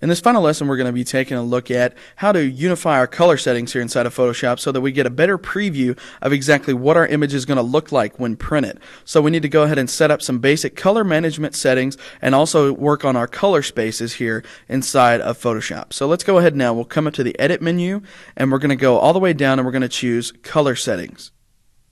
In this final lesson, we're going to be taking a look at how to unify our color settings here inside of Photoshop so that we get a better preview of exactly what our image is going to look like when printed. So we need to go ahead and set up some basic color management settings and also work on our color spaces here inside of Photoshop. So let's go ahead now. We'll come up to the Edit menu and we're going to go all the way down and we're going to choose Color Settings.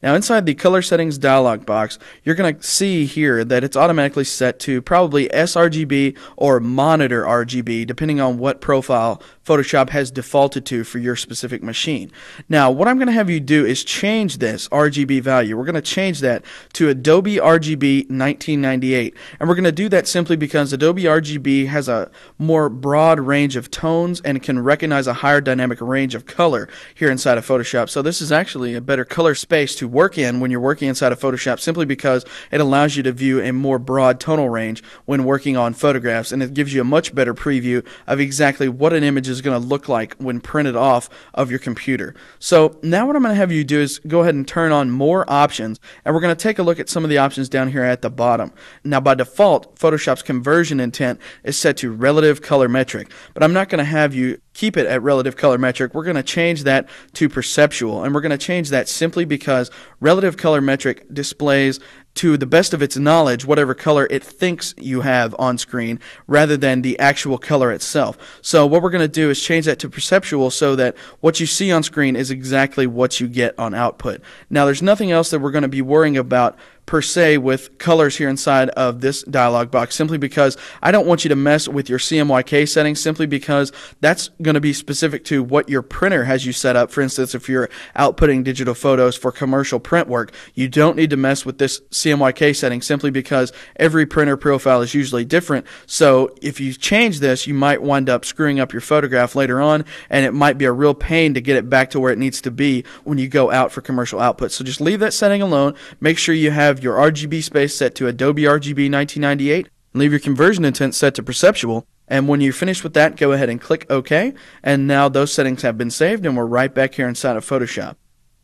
Now inside the color settings dialog box, you're going to see here that it's automatically set to probably sRGB or monitor RGB depending on what profile Photoshop has defaulted to for your specific machine. Now what I'm going to have you do is change this RGB value. We're going to change that to Adobe RGB 1998 and we're going to do that simply because Adobe RGB has a more broad range of tones and can recognize a higher dynamic range of color here inside of Photoshop. So this is actually a better color space to work in when you're working inside of Photoshop simply because it allows you to view a more broad tonal range when working on photographs and it gives you a much better preview of exactly what an image is going to look like when printed off of your computer. So now what I'm going to have you do is go ahead and turn on more options and we're going to take a look at some of the options down here at the bottom. Now by default, Photoshop's conversion intent is set to relative color metric, but I'm not going to have you keep it at relative color metric. We're going to change that to perceptual and we're going to change that simply because Relative color metric displays to the best of its knowledge whatever color it thinks you have on screen rather than the actual color itself. So what we're going to do is change that to perceptual so that what you see on screen is exactly what you get on output. Now there's nothing else that we're going to be worrying about per se with colors here inside of this dialog box simply because I don't want you to mess with your CMYK settings simply because that's going to be specific to what your printer has you set up. For instance, if you're outputting digital photos for commercial print work, you don't need to mess with this CMYK setting simply because every printer profile is usually different. So if you change this, you might wind up screwing up your photograph later on, and it might be a real pain to get it back to where it needs to be when you go out for commercial output. So just leave that setting alone. Make sure you have your RGB space set to Adobe RGB 1998 and leave your conversion intent set to perceptual. And when you're finished with that, go ahead and click OK. And now those settings have been saved, and we're right back here inside of Photoshop.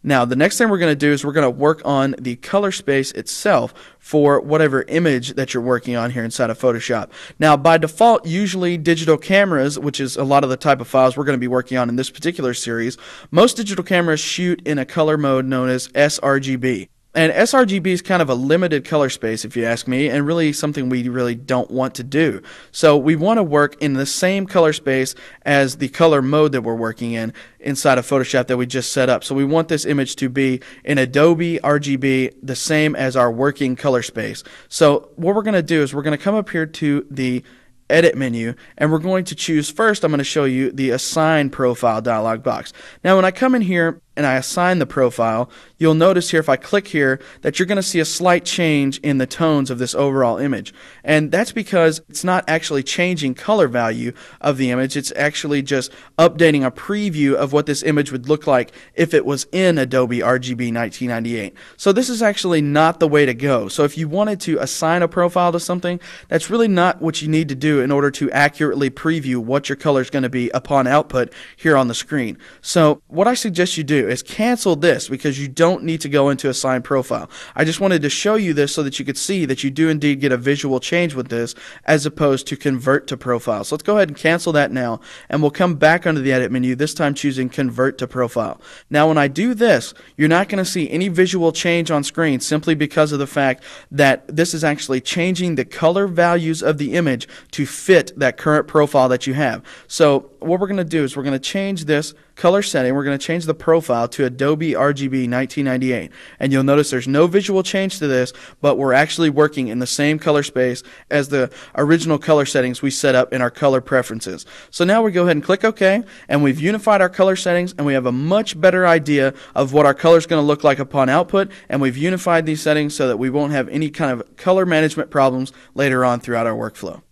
Now, the next thing we're going to do is we're going to work on the color space itself for whatever image that you're working on here inside of Photoshop. Now, by default, usually digital cameras, which is a lot of the type of files we're going to be working on in this particular series, most digital cameras shoot in a color mode known as sRGB. And sRGB is kind of a limited color space, if you ask me, and really something we really don't want to do. So we want to work in the same color space as the color mode that we're working in inside of Photoshop that we just set up. So we want this image to be in Adobe RGB, the same as our working color space. So what we're going to do is we're going to come up here to the edit menu and we're going to choose first I'm going to show you the assign profile dialog box. Now when I come in here and I assign the profile, you'll notice here if I click here that you're going to see a slight change in the tones of this overall image. And that's because it's not actually changing color value of the image, it's actually just updating a preview of what this image would look like if it was in Adobe RGB 1998. So this is actually not the way to go. So if you wanted to assign a profile to something, that's really not what you need to do in order to accurately preview what your color is going to be upon output here on the screen. So what I suggest you do is cancel this because you don't need to go into assign profile. I just wanted to show you this so that you could see that you do indeed get a visual change with this as opposed to convert to profile. So let's go ahead and cancel that now and we'll come back under the edit menu, this time choosing convert to profile. Now when I do this, you're not going to see any visual change on screen simply because of the fact that this is actually changing the color values of the image to fit that current profile that you have. So what we're going to do is we're going to change this color setting, we're going to change the profile to Adobe RGB 1998. And you'll notice there's no visual change to this, but we're actually working in the same color space as the original color settings we set up in our color preferences. So now we go ahead and click OK, and we've unified our color settings, and we have a much better idea of what our color is going to look like upon output, and we've unified these settings so that we won't have any kind of color management problems later on throughout our workflow.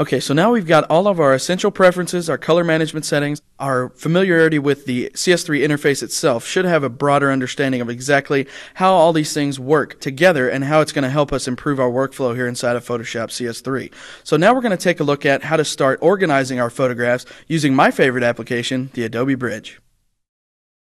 Okay, so now we've got all of our essential preferences, our color management settings, our familiarity with the CS3 interface itself should have a broader understanding of exactly how all these things work together and how it's going to help us improve our workflow here inside of Photoshop CS3. So now we're going to take a look at how to start organizing our photographs using my favorite application, the Adobe Bridge.